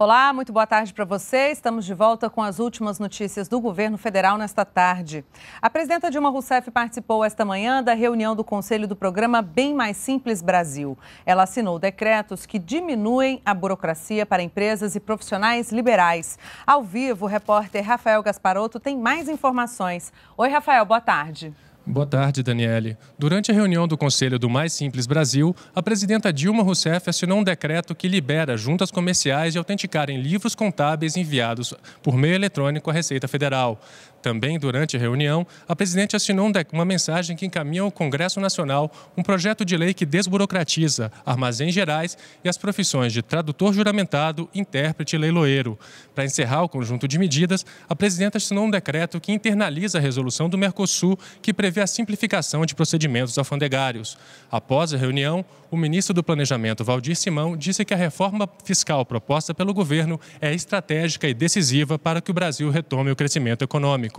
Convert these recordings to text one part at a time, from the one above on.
Olá, muito boa tarde para você. Estamos de volta com as últimas notícias do governo federal nesta tarde. A presidenta Dilma Rousseff participou esta manhã da reunião do Conselho do Programa Bem Mais Simples Brasil. Ela assinou decretos que diminuem a burocracia para empresas e profissionais liberais. Ao vivo, o repórter Rafael Gasparotto tem mais informações. Oi, Rafael, boa tarde. Boa tarde, Daniele. Durante a reunião do Conselho do Mais Simples Brasil, a presidenta Dilma Rousseff assinou um decreto que libera juntas comerciais de autenticarem livros contábeis enviados por meio eletrônico à Receita Federal. Também durante a reunião, a presidente assinou uma mensagem que encaminha ao Congresso Nacional um projeto de lei que desburocratiza armazéns gerais e as profissões de tradutor juramentado, intérprete e leiloeiro. Para encerrar o conjunto de medidas, a presidente assinou um decreto que internaliza a resolução do Mercosul que prevê a simplificação de procedimentos alfandegários. Após a reunião, o ministro do Planejamento, Valdir Simão, disse que a reforma fiscal proposta pelo governo é estratégica e decisiva para que o Brasil retome o crescimento econômico.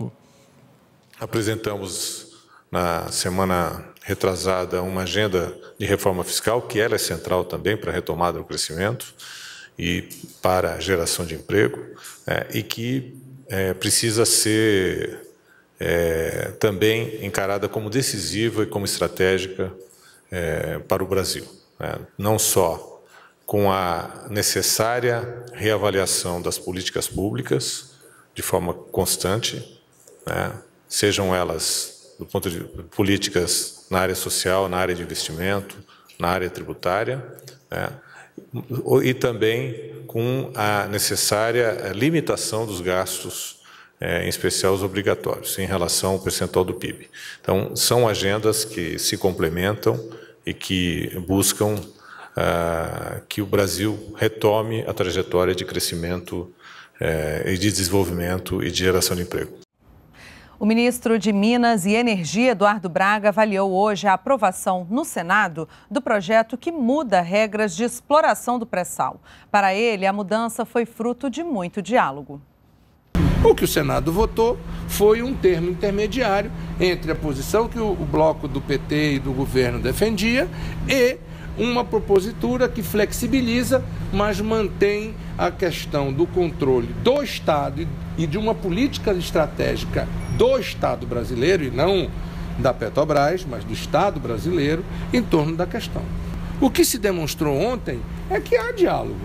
Apresentamos na semana retrasada uma agenda de reforma fiscal, que ela é central também para a retomada do crescimento e para a geração de emprego, é, e que é, precisa ser é, também encarada como decisiva e como estratégica é, para o Brasil. Né. Não só com a necessária reavaliação das políticas públicas de forma constante, né? sejam elas do ponto de políticas na área social, na área de investimento, na área tributária, né? e também com a necessária eh, limitação dos gastos, eh, em especial os obrigatórios, em relação ao percentual do PIB. Então, são agendas que se complementam e que buscam ah, que o Brasil retome a trajetória de crescimento eh, e de desenvolvimento e de geração de emprego. O ministro de Minas e Energia, Eduardo Braga, avaliou hoje a aprovação no Senado do projeto que muda regras de exploração do pré-sal. Para ele, a mudança foi fruto de muito diálogo. O que o Senado votou foi um termo intermediário entre a posição que o bloco do PT e do governo defendia e uma propositura que flexibiliza, mas mantém a questão do controle do Estado e de uma política estratégica do Estado brasileiro, e não da Petrobras, mas do Estado brasileiro, em torno da questão. O que se demonstrou ontem é que há diálogo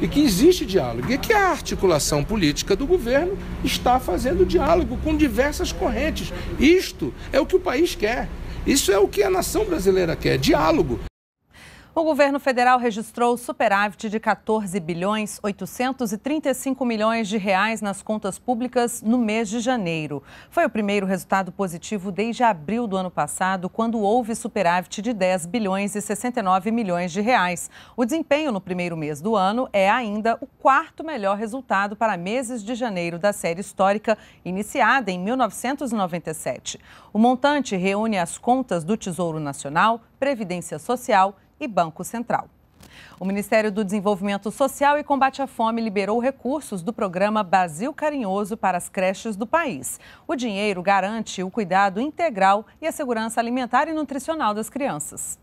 e que existe diálogo e que a articulação política do governo está fazendo diálogo com diversas correntes. Isto é o que o país quer. Isso é o que a nação brasileira quer, diálogo. O governo federal registrou superávit de 14 bilhões 835 milhões de reais nas contas públicas no mês de janeiro. Foi o primeiro resultado positivo desde abril do ano passado, quando houve superávit de 10 bilhões e 69 milhões de reais. O desempenho no primeiro mês do ano é ainda o quarto melhor resultado para meses de janeiro da série histórica iniciada em 1997. O montante reúne as contas do Tesouro Nacional, Previdência Social e Banco Central. O Ministério do Desenvolvimento Social e Combate à Fome liberou recursos do programa Brasil Carinhoso para as creches do país. O dinheiro garante o cuidado integral e a segurança alimentar e nutricional das crianças.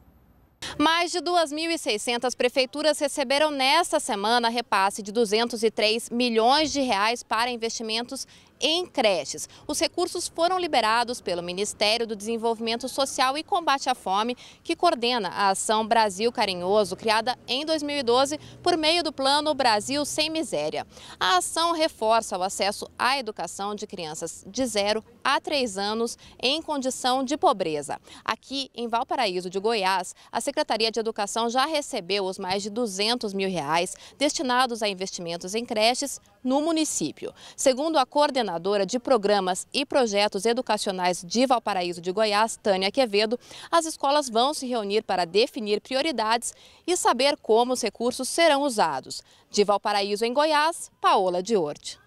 Mais de 2.600 prefeituras receberam nesta semana repasse de 203 milhões de reais para investimentos em creches. Os recursos foram liberados pelo Ministério do Desenvolvimento Social e Combate à Fome, que coordena a Ação Brasil Carinhoso, criada em 2012 por meio do Plano Brasil Sem Miséria. A ação reforça o acesso à educação de crianças de 0 a 3 anos em condição de pobreza. Aqui em Valparaíso de Goiás, a Secretaria de Educação já recebeu os mais de 200 mil reais destinados a investimentos em creches no município. Segundo a coordenação coordenadora de programas e projetos educacionais de Valparaíso de Goiás, Tânia Quevedo, as escolas vão se reunir para definir prioridades e saber como os recursos serão usados. De Valparaíso, em Goiás, Paola Diorte.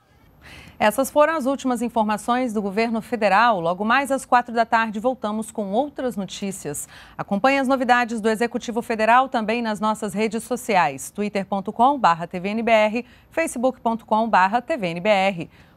Essas foram as últimas informações do governo federal. Logo mais às quatro da tarde voltamos com outras notícias. Acompanhe as novidades do Executivo Federal também nas nossas redes sociais: twitter.com/tvnbr, facebook.com/tvnbr.